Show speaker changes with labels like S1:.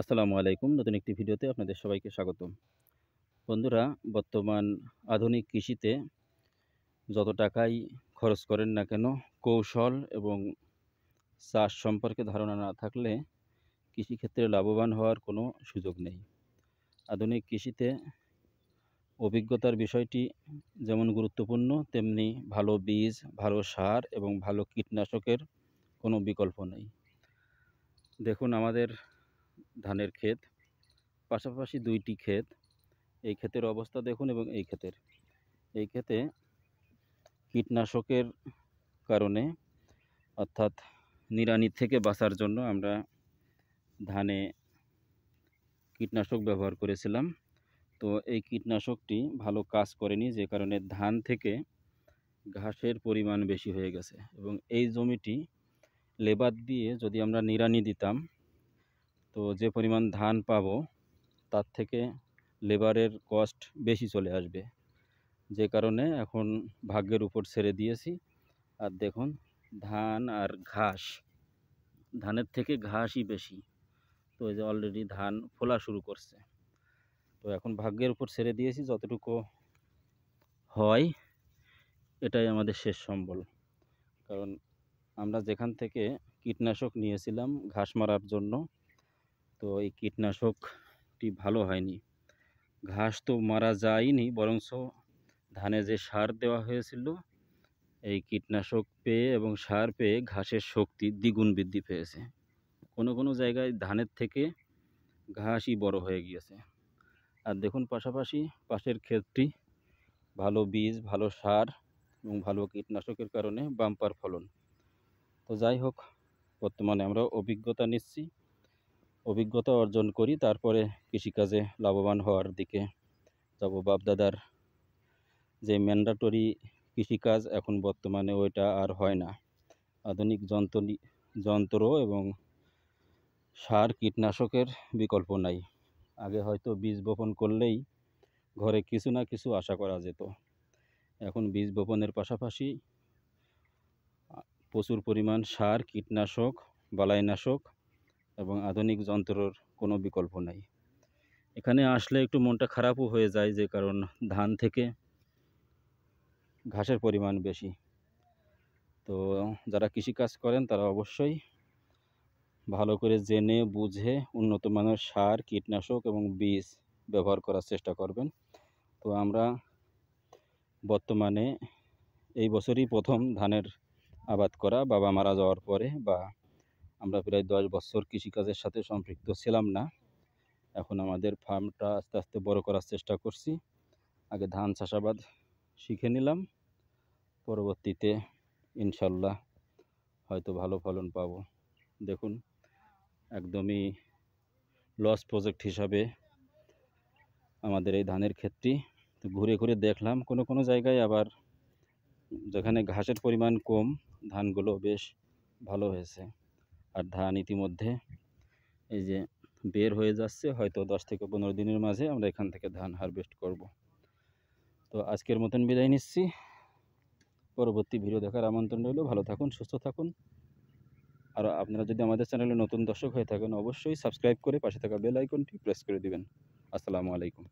S1: আসসালামু আলাইকুম নতুন একটি ভিডিওতে আপনাদের সবাইকে স্বাগত বন্ধুরা বর্তমান আধুনিক কৃষিতে যত টাকাই খরচ করেন না কেন কৌশল এবং চাষ সম্পর্কে ধারণা না থাকলে কৃষিক্ষেত্রে লাভবান হওয়ার কোনো সুযোগ নেই আধুনিক কৃষিতে অভিজ্ঞতার বিষয়টি যেমন গুরুত্বপূর্ণ তেমনি ভালো বীজ ভালো সার এবং ভালো কীটনাশকের কোনো বিকল্প নেই দেখুন আমাদের ধানের ক্ষেত পাশাপাশি দুইটি ক্ষেত এই ক্ষেতের অবস্থা দেখুন এবং এই ক্ষেতের এই ক্ষেতে কীটনাশকের কারণে অর্থাৎ নিরানি থেকে বাঁচার জন্য আমরা ধানে কীটনাশক ব্যবহার করেছিলাম তো এই কীটনাশকটি ভালো কাজ করেনি যে কারণে ধান থেকে ঘাসের পরিমাণ বেশি হয়ে গেছে এবং এই জমিটি লেবার দিয়ে যদি আমরা নিরানি দিতাম তো যে পরিমাণ ধান পাবো তার থেকে লেবারের কস্ট বেশি চলে আসবে যে কারণে এখন ভাগ্যের উপর ছেড়ে দিয়েছি আর দেখুন ধান আর ঘাস ধানের থেকে ঘাসই বেশি তো এই যে অলরেডি ধান ফোলা শুরু করছে তো এখন ভাগ্যের উপর ছেড়ে দিয়েছি যতটুকু হয় এটাই আমাদের শেষ সম্বল কারণ আমরা যেখান থেকে কীটনাশক নিয়েছিলাম ঘাস মারার জন্য তো এই কীটনাশকটি ভালো হয়নি ঘাস তো মারা যায়নি বরঞ্চ ধানে যে সার দেওয়া হয়েছিল এই কীটনাশক পেয়ে এবং সার পেয়ে ঘাসের শক্তি দ্বিগুণ বৃদ্ধি পেয়েছে কোনো কোনো জায়গায় ধানের থেকে ঘাসই বড় হয়ে গিয়েছে আর দেখুন পাশাপাশি পাশের ক্ষেতটি ভালো বীজ ভালো সার এবং ভালো কীটনাশকের কারণে বাম্পার ফলন তো যাই হোক বর্তমানে আমরা অভিজ্ঞতা নিচ্ছি অভিজ্ঞতা অর্জন করি তারপরে কৃষিকাজে লাভবান হওয়ার দিকে যাব বাপদাদার যে ম্যান্ডাটরি কৃষিকাজ এখন বর্তমানে ওইটা আর হয় না আধুনিক যন্ত্র যন্ত্র এবং সার কীটনাশকের বিকল্প নাই আগে হয়তো বীজ বপন করলেই ঘরে কিছু না কিছু আশা করা যেত এখন বীজ বপনের পাশাপাশি প্রচুর পরিমাণ সার কীটনাশক বালাইনাশক এবং আধুনিক যন্ত্রর কোনো বিকল্প নাই এখানে আসলে একটু মনটা খারাপও হয়ে যায় যে কারণ ধান থেকে ঘাসের পরিমাণ বেশি তো যারা কৃষিকাজ করেন তারা অবশ্যই ভালো করে জেনে বুঝে উন্নত মানের সার কীটনাশক এবং বীজ ব্যবহার করার চেষ্টা করবেন তো আমরা বর্তমানে এই বছরই প্রথম ধানের আবাদ করা বাবা মারা যাওয়ার পরে বা আমরা প্রায় দশ বছর কৃষিকাজের সাথে সম্পৃক্ত ছিলাম না এখন আমাদের ফার্মটা আস্তে আস্তে বড় করার চেষ্টা করছি আগে ধান চাষাবাদ শিখে নিলাম পরবর্তীতে ইনশাল্লাহ হয়তো ভালো ফলন পাব দেখুন একদমই লস প্রজেক্ট হিসাবে আমাদের এই ধানের ক্ষেতটি ঘুরে ঘুরে দেখলাম কোনো কোনো জায়গায় আবার যেখানে ঘাসের পরিমাণ কম ধানগুলো বেশ ভালো হয়েছে আর ধান ইতিমধ্যে এই যে বের হয়ে যাচ্ছে হয়তো দশ থেকে পনেরো দিনের মাঝে আমরা এখান থেকে ধান হারভেস্ট করব তো আজকের মতন বিদায় নিচ্ছি পরবর্তী ভিডিও দেখার আমন্ত্রণ রইল ভালো থাকুন সুস্থ থাকুন আর আপনারা যদি আমাদের চ্যানেলে নতুন দর্শক হয়ে থাকেন অবশ্যই সাবস্ক্রাইব করে পাশে থাকা বেল আইকনটি প্রেস করে দিবেন আসসালামু আলাইকুম